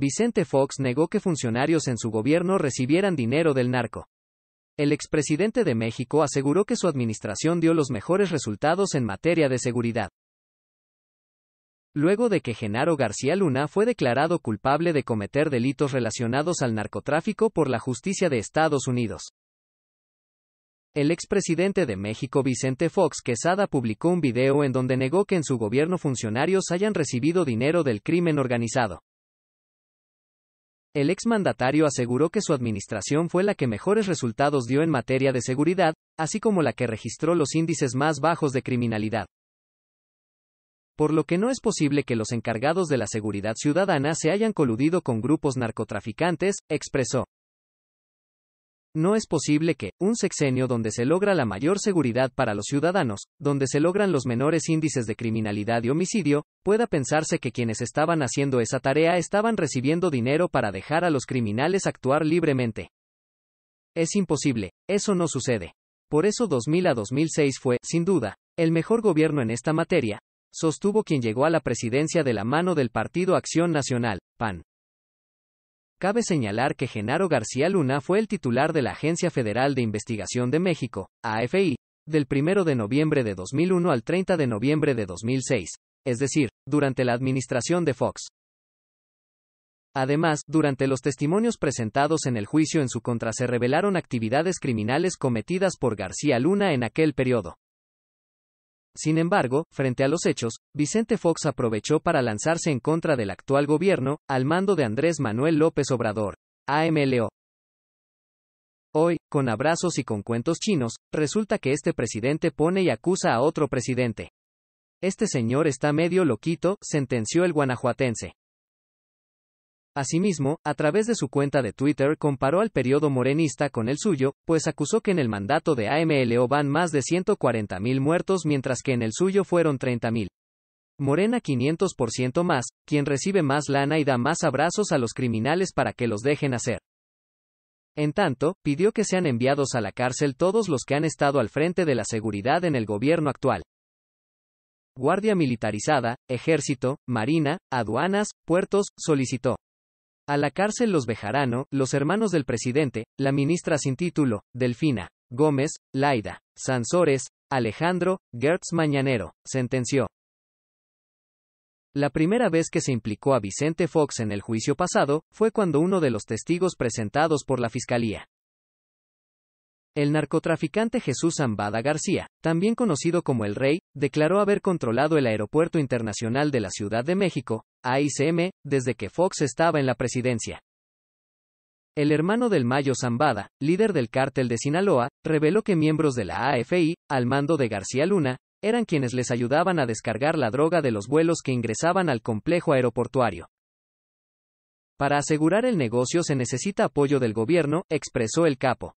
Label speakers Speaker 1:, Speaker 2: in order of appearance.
Speaker 1: Vicente Fox negó que funcionarios en su gobierno recibieran dinero del narco. El expresidente de México aseguró que su administración dio los mejores resultados en materia de seguridad. Luego de que Genaro García Luna fue declarado culpable de cometer delitos relacionados al narcotráfico por la justicia de Estados Unidos. El expresidente de México Vicente Fox Quesada publicó un video en donde negó que en su gobierno funcionarios hayan recibido dinero del crimen organizado. El exmandatario aseguró que su administración fue la que mejores resultados dio en materia de seguridad, así como la que registró los índices más bajos de criminalidad. Por lo que no es posible que los encargados de la seguridad ciudadana se hayan coludido con grupos narcotraficantes, expresó. No es posible que, un sexenio donde se logra la mayor seguridad para los ciudadanos, donde se logran los menores índices de criminalidad y homicidio, pueda pensarse que quienes estaban haciendo esa tarea estaban recibiendo dinero para dejar a los criminales actuar libremente. Es imposible, eso no sucede. Por eso 2000 a 2006 fue, sin duda, el mejor gobierno en esta materia, sostuvo quien llegó a la presidencia de la mano del Partido Acción Nacional, PAN. Cabe señalar que Genaro García Luna fue el titular de la Agencia Federal de Investigación de México, AFI, del 1 de noviembre de 2001 al 30 de noviembre de 2006, es decir, durante la administración de Fox. Además, durante los testimonios presentados en el juicio en su contra se revelaron actividades criminales cometidas por García Luna en aquel periodo. Sin embargo, frente a los hechos, Vicente Fox aprovechó para lanzarse en contra del actual gobierno, al mando de Andrés Manuel López Obrador. AMLO. Hoy, con abrazos y con cuentos chinos, resulta que este presidente pone y acusa a otro presidente. Este señor está medio loquito, sentenció el guanajuatense. Asimismo, a través de su cuenta de Twitter comparó al periodo morenista con el suyo, pues acusó que en el mandato de AMLO van más de 140.000 muertos mientras que en el suyo fueron 30.000. Morena 500% más, quien recibe más lana y da más abrazos a los criminales para que los dejen hacer. En tanto, pidió que sean enviados a la cárcel todos los que han estado al frente de la seguridad en el gobierno actual. Guardia Militarizada, Ejército, Marina, Aduanas, Puertos, solicitó. A la cárcel los Bejarano, los hermanos del presidente, la ministra sin título, Delfina, Gómez, Laida, Sansores, Alejandro, Gertz Mañanero, sentenció. La primera vez que se implicó a Vicente Fox en el juicio pasado, fue cuando uno de los testigos presentados por la Fiscalía, el narcotraficante Jesús Zambada García, también conocido como el Rey, declaró haber controlado el Aeropuerto Internacional de la Ciudad de México, AICM, desde que Fox estaba en la presidencia. El hermano del Mayo Zambada, líder del cártel de Sinaloa, reveló que miembros de la AFI, al mando de García Luna, eran quienes les ayudaban a descargar la droga de los vuelos que ingresaban al complejo aeroportuario. Para asegurar el negocio se necesita apoyo del gobierno, expresó el capo.